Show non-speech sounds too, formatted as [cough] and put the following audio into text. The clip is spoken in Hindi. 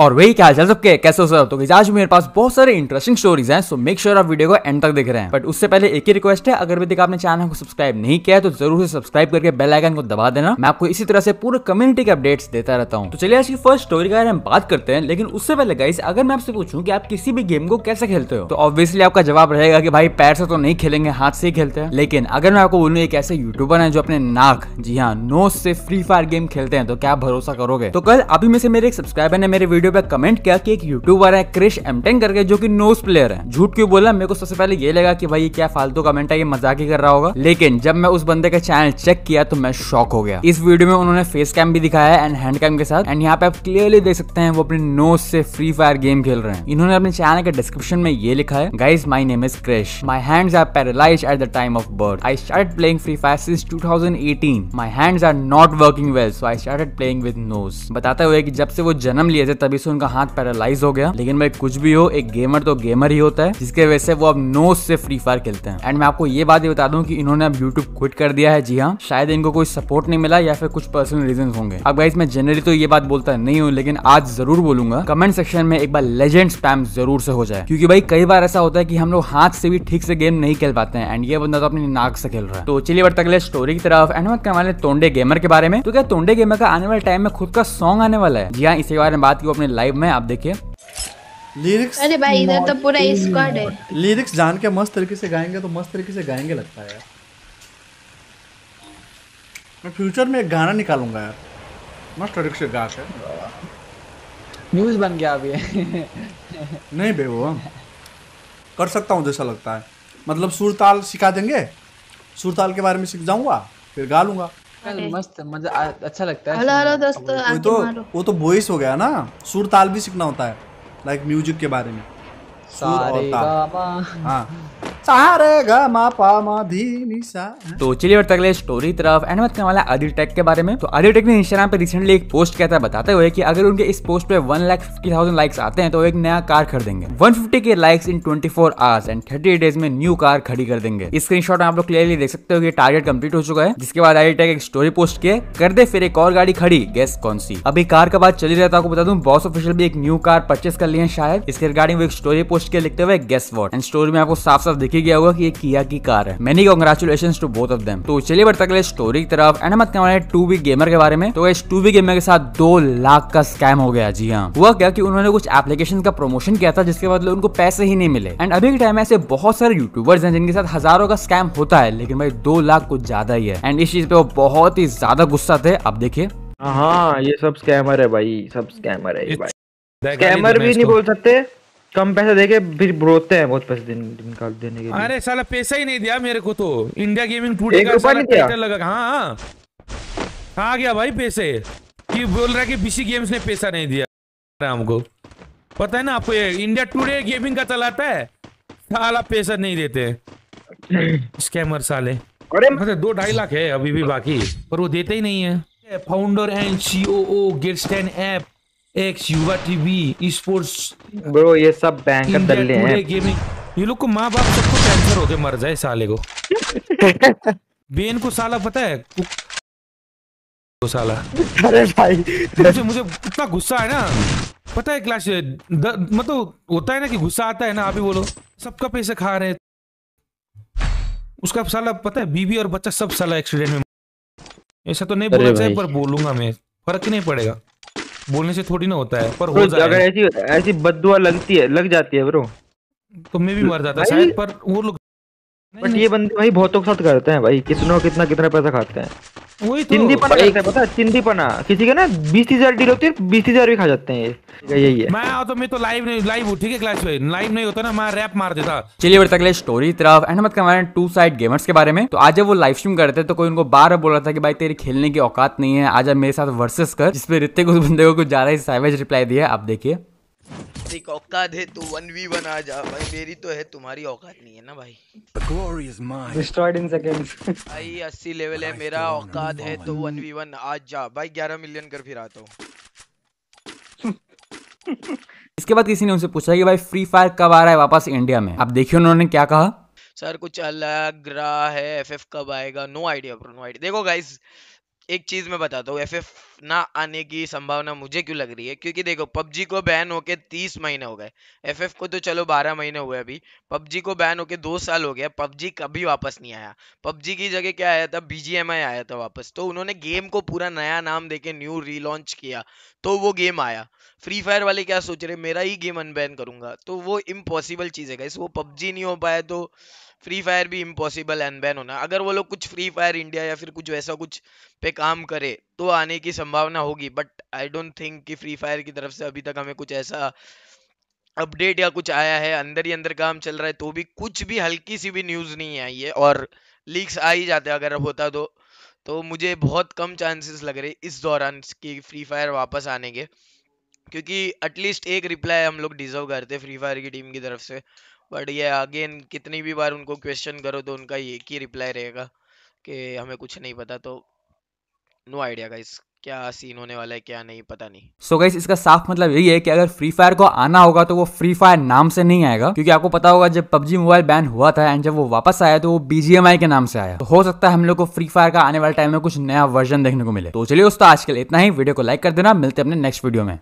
और वही क्या चल सबके कैसे हो सर तो आज मेरे पास बहुत सारे इंटरेस्टिंग स्टोरीज हैं सो मेक श्योर आप वीडियो को एंड तक देख रहे हैं बट उससे पहले एक ही रिक्वेस्ट है अगर अभी तक आपने चैनल को सब्सक्राइब नहीं किया है तो जरूर से सब्सक्राइब करके बेल आइकन को दबा देना मैं आपको इसी तरह से पूरे कम्युनिटी के अपडेट्स देता रहता हूँ तो चलिए आज की फर्स्ट स्टोरी के बारे में बात करते हैं लेकिन उससे पहले गाइस अगर मैं आपसे पूछू की आप किसी भी गेम को कैसे खेलते हो तो ऑब्वियसली आपका जवाब रहेगा कि भाई पैर से तो नहीं खेलेंगे हाथ से ही खेलते हैं लेकिन अगर मैं आपको बोलूँ एक ऐसे यूट्यूबर है जो अपने नाक जी हाँ नोस से फ्री फायर गेम खेलते हैं तो क्या भरोसा करोगे तो कल अभी में से मेरे एक सब्सक्राइबर ने मेरे वीडियो वीडियो पे कमेंट किया कि एक यूट्यूबर है क्रिश एमटेन करके जो कि नोस प्लेयर है झूठ क्यों बोला मेरे को सबसे पहले ये लगा कि भाई ये क्या फालतू कमेंट है ये मजाक ही कर रहा होगा लेकिन जब मैं उस बंदे का चैनल चेक किया तो मैं शॉक हो गया इस वीडियो में उन्होंने फेस कैम भी दिखाया है एंड हैंड कैम के साथ एंड यहाँ पे आप क्लियरली देख सकते हैं वो अपने नोस से फ्री फायर गेम खेल रहे हैं इन्होंने अपने चैनल के डिस्क्रिप्शन में ये लिखा है guys my name is Krish my hand are paralyze at the time of birth I start playing Free Fire since two thousand eighteen my hand are not working well so I start playing with nose बताते हुए कि जब से वो जन्म लिए थे तभी अभी से उनका हाथ पैरालाइज हो गया लेकिन भाई कुछ भी हो एक गेमर तो गेमर ही होता है जिसके वजह से वो अब नोज से फ्री फायर खेलते हैं एंड मैं आपको ये बात भी बता दूं कि इन्होंने अब यूट्यूब क्विट कर दिया है जी हाँ शायद इनको कोई सपोर्ट नहीं मिला या फिर कुछ पर्सनल रीजन होंगे अब भाई मैं जनरली तो ये बात बोलता नहीं हूँ लेकिन आज जरूर बोलूंगा कमेंट सेक्शन में एक बार लेजेंड स्पैम जरूर से हो जाए क्योंकि भाई कई बार ऐसा होता है कि हम लोग हाथ से भी ठीक से गेम नहीं खेल पाते हैं एंड ये बंदा तो अपनी नाक से खेल रहा है तो चलिए बढ़ते अगले स्टोरी की तरफ एंड मैं हमारे तोंडे गेमर के बारे में तो क्या तोंडे गेमर का आने वाले टाइम में खुद का सॉन्ग आने वाला है जी हाँ इसी बारे में बात की अपने लाइव में आप देखिए लिरिक्स अरे भाई इधर तो पूरा स्क्वाड है लिरिक्स जान के मस्त तरीके से गाएंगे तो मस्त तरीके से गाएंगे लगता है मैं फ्यूचर में एक गाना निकालूंगा यार मस्त तरीके से गा के न्यूज बन गया अभी नहीं बेबो कर सकता हूँ जैसा लगता है मतलब सुरताल सिखा देंगे सुरताल के बारे में सीख जाऊंगा फिर गा लूंगा मस्त मजा अच्छा लगता है हेलो हेलो दोस्तों वो तो वो तो वॉइस तो हो गया ना सुर ताल भी सीखना होता है लाइक म्यूजिक के बारे में सुर और ताल हाँ तो चलिए बढ़ते अगले स्टोरी तरफ एंड बात करने वाला आदिल टेक के बारे में तो आदिल टेक ने इंस्टाग्राम पे रिसेंटली एक पोस्ट किया था बताते हुए कि अगर उनके इस पोस्ट पे one lakh fifty thousand likes आते हैं तो एक नया कार खरीदेंगे वन फिफ्टी के likes in twenty four hours and thirty days में न्यू कार खड़ी कर देंगे स्क्रीन शॉट में आप लोग क्लियरली देख सकते हो कि टारगेट कम्प्लीट हो चुका है जिसके बाद आदि टेक एक स्टोरी पोस्ट किए कर दे फिर एक और गाड़ी खड़ी गैस कौन सी अभी कार का बात चली रहता है तो आपको बता दूं बॉस ऑफिशियल भी एक न्यू कार परचेस कर लिए शायद इसके रिगार्डिंग वो एक स्टोरी पोस्ट के लिखते हुए गैस वॉट एंड स्टोरी में आपको साफ साफ दिखे ही गया होगा कि ये किया की कार है many congratulation to both of them तो चलिए बढ़ते अगले स्टोरी की तरफ एंड मत कहना टू बी गेमर के बारे में तो इस टू बी गेमर के साथ दो लाख का स्कैम हो गया जी हाँ हुआ क्या कि उन्होंने कुछ एप्लीकेशन का प्रमोशन किया था जिसके बदले उनको पैसे ही नहीं मिले एंड अभी के टाइम ऐसे बहुत सारे यूट्यूबर्स हैं जिनके साथ हजारों का स्कैम होता है लेकिन भाई दो लाख कुछ ज्यादा ही है एंड इस चीज पे वो बहुत ही ज्यादा गुस्सा थे अब देखिए हाँ ये सब स्कैमर है भाई सब स्कैमर है ये भाई स्कैमर भी नहीं बोल सकते कम पैसा देके फिर रोते हैं बहुत पैसे दिन देने के लिए अरे साला पैसा ही नहीं दिया मेरे को तो इंडिया गेमिंग टूटे का साला टाइटल लगा हाँ आ हाँ। गया भाई पैसे कि बोल रहा है कि बीसी गेम्स ने पैसा नहीं दिया हमको पता है ना आपको इंडिया टूडे गेमिंग का चलाता है साला पैसा नहीं देते स्कैमर साले अरे मतलब दो ढाई लाख है अभी भी बाकी पर वो देते ही नहीं है फाउंडर एंड सीओओ गिरस्टैन ऐप एक्स युवा टीवी स्पोर्ट्स ब्रो ये सब बैंक दल्ले हैं गेमिंग ये लोग को माँ बाप सबको कैंसर हो गए मर जाए साले को [laughs] बेन को साला पता है को साला अरे भाई मुझे मुझे इतना गुस्सा है ना पता है क्लास मतलब होता है ना कि गुस्सा आता है ना अभी बोलो सबका पैसे खा रहे हैं उसका साला पता है बीवी और बच्चा सब साला एक्सीडेंट में ऐसा तो नहीं बोलना चाहिए पर बोलूंगा मैं फर्क नहीं पड़ेगा बोलने से थोड़ी ना होता है पर तो हो जाए अगर ऐसी ऐसी बद्दुआ लगती है लग जाती है ब्रो तो मैं भी मर जाता शायद पर वो लोग बट ये बंदे भाई बहुतों के साथ करते हैं भाई कितना कितना कितना पैसा खाते हैं चिंदी पना चिंदी पना किसी ना बीस हजार डील होती है बीस हजार भी खा जाते हैं यही है मैं तो मैं तो लाइव नहीं लाइव ठीक है लाइव नहीं होता ना मैं रैप मार देता चलिए अगले स्टोरी तरफ एंड मत टू साइड गेमर्स के बारे में तो आज वो लाइव स्ट्रीम करते तो कोई उनको बार बोल रहा था कि भाई तेरी खेलने की औकात नहीं है आज मेरे साथ वर्सेस कर जिसपे रित्य उस बंदे को कुछ ज्यादा ही सैवेज रिप्लाई दिया आप देखिए देख औकात है तो वन आ जा भाई मेरी तो है तुम्हारी औकात नहीं है ना भाई glory is mine भाई अस्सी लेवल है मेरा औकात है तो वन वी वन आ जा भाई ग्यारह मिलियन कर फिर आता हूँ इसके बाद किसी ने उनसे पूछा कि भाई फ्री फायर कब आ रहा है वापस इंडिया में आप देखिए उन्होंने क्या कहा सर कुछ अलग रहा है एफएफ कब आएगा no idea bro no idea देखो गाइस एक चीज मैं बताता हूँ एफ एफ ना आने की संभावना मुझे क्यों लग रही है क्योंकि देखो पबजी को बैन होके तीस महीने हो गए एफ को तो चलो बारह महीने हुए अभी पबजी को बैन होके दो साल हो गया पबजी कभी वापस नहीं आया पबजी की जगह क्या आया था बीजीएमआई आया था वापस तो उन्होंने गेम को पूरा नया नाम देके न्यू रीलॉन्च किया तो वो गेम आया फ्री फायर वाले क्या सोच रहे मेरा ही गेम अनबैन करूंगा तो वो इम्पॉसिबल चीज़ है वो पबजी नहीं हो पाया तो फ्री फायर भी इम्पॉसिबल अनबैन होना अगर वो लोग कुछ फ्री फायर इंडिया या फिर कुछ वैसा कुछ पे काम करे तो आने की संभावना होगी बट आई डोंट थिंक कि फ्री फायर की तरफ से अभी तक हमें कुछ ऐसा अपडेट या कुछ आया है अंदर ही अंदर काम चल रहा है तो भी कुछ भी हल्की सी भी न्यूज़ नहीं आई है और लीक्स आ ही जाते अगर होता तो तो मुझे बहुत कम चांसेस लग रहे इस दौरान कि फ्री फायर वापस आने के क्योंकि एटलीस्ट एक रिप्लाई हम लोग डिजर्व करते फ्री फायर की टीम की तरफ से बट ये अगेन कितनी भी बार उनको क्वेश्चन करो तो उनका एक ही रिप्लाई रहेगा कि हमें कुछ नहीं पता तो नो आइडिया गाइस क्या सीन होने वाला है क्या नहीं पता नहीं सो so गाइस इसका साफ मतलब यही है कि अगर फ्री फायर को आना होगा तो वो फ्री फायर नाम से नहीं आएगा क्योंकि आपको पता होगा जब पबजी मोबाइल बैन हुआ था एंड जब वो वापस आया तो वो बीजीएमआई के नाम से आया तो हो सकता है हम लोग को फ्री फायर का आने वाले टाइम में कुछ नया वर्जन देखने को मिले तो चलिए दोस्तों आज के लिए इतना ही वीडियो को लाइक कर देना मिलते अपने नेक्स्ट वीडियो में